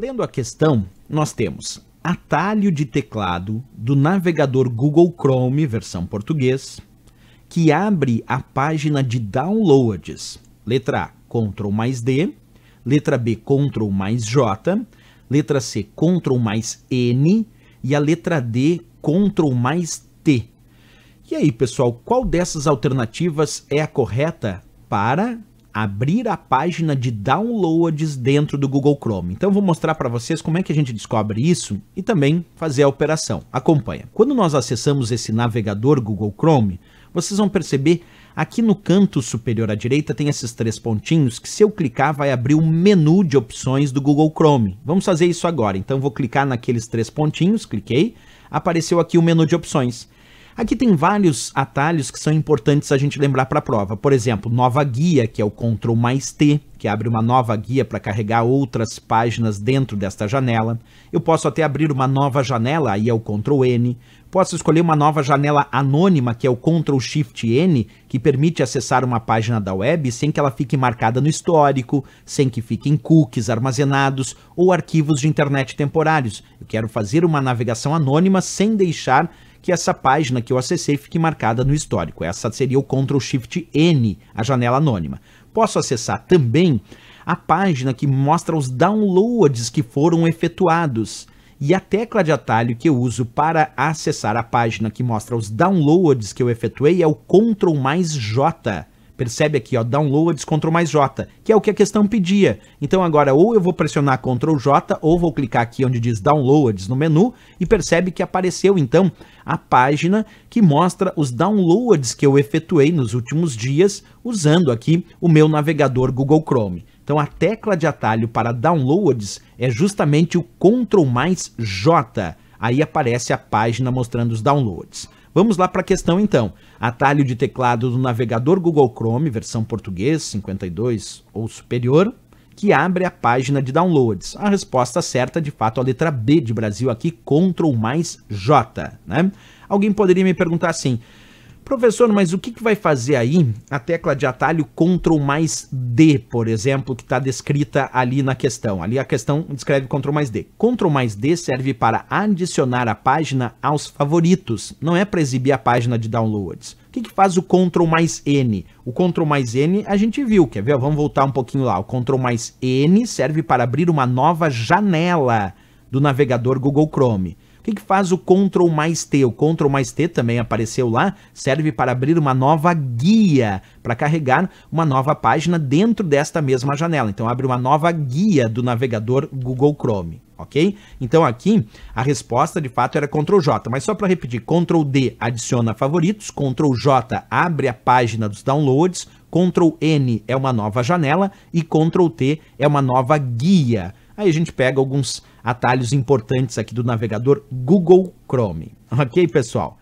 Lendo a questão, nós temos atalho de teclado do navegador Google Chrome, versão português, que abre a página de downloads. Letra A, Ctrl mais D. Letra B, Ctrl mais J. Letra C, Ctrl mais N. E a letra D, Ctrl mais T. E aí, pessoal, qual dessas alternativas é a correta para abrir a página de downloads dentro do Google Chrome. Então vou mostrar para vocês como é que a gente descobre isso e também fazer a operação. Acompanha. Quando nós acessamos esse navegador Google Chrome, vocês vão perceber aqui no canto superior à direita tem esses três pontinhos que se eu clicar vai abrir um menu de opções do Google Chrome. Vamos fazer isso agora. Então vou clicar naqueles três pontinhos, cliquei, apareceu aqui o menu de opções. Aqui tem vários atalhos que são importantes a gente lembrar para a prova. Por exemplo, nova guia, que é o Ctrl mais T, que abre uma nova guia para carregar outras páginas dentro desta janela. Eu posso até abrir uma nova janela, aí é o Ctrl N. Posso escolher uma nova janela anônima, que é o Ctrl Shift N, que permite acessar uma página da web sem que ela fique marcada no histórico, sem que fiquem cookies armazenados ou arquivos de internet temporários. Eu quero fazer uma navegação anônima sem deixar que essa página que eu acessei fique marcada no histórico. Essa seria o Ctrl Shift N, a janela anônima. Posso acessar também a página que mostra os downloads que foram efetuados. E a tecla de atalho que eu uso para acessar a página que mostra os downloads que eu efetuei é o Ctrl mais J. Percebe aqui, ó, downloads Ctrl mais J, que é o que a questão pedia. Então agora ou eu vou pressionar Ctrl J ou vou clicar aqui onde diz downloads no menu e percebe que apareceu então a página que mostra os downloads que eu efetuei nos últimos dias usando aqui o meu navegador Google Chrome. Então a tecla de atalho para downloads é justamente o Ctrl mais J. Aí aparece a página mostrando os downloads. Vamos lá para a questão então. Atalho de teclado do navegador Google Chrome, versão português 52 ou superior, que abre a página de downloads. A resposta certa, de fato, é a letra B de Brasil aqui, Ctrl mais J, né? Alguém poderia me perguntar assim: Professor, mas o que, que vai fazer aí a tecla de atalho Ctrl mais D, por exemplo, que está descrita ali na questão? Ali a questão descreve Ctrl mais D. Ctrl mais D serve para adicionar a página aos favoritos, não é para exibir a página de downloads. O que, que faz o Ctrl mais N? O Ctrl mais N a gente viu, quer ver? Vamos voltar um pouquinho lá. O Ctrl mais N serve para abrir uma nova janela do navegador Google Chrome. O que, que faz o Ctrl mais T? O Ctrl mais T também apareceu lá, serve para abrir uma nova guia, para carregar uma nova página dentro desta mesma janela. Então abre uma nova guia do navegador Google Chrome ok? Então aqui a resposta de fato era Ctrl J, mas só para repetir, Ctrl D adiciona favoritos, Ctrl J abre a página dos downloads, Ctrl N é uma nova janela e Ctrl T é uma nova guia. Aí a gente pega alguns atalhos importantes aqui do navegador Google Chrome. Ok, pessoal?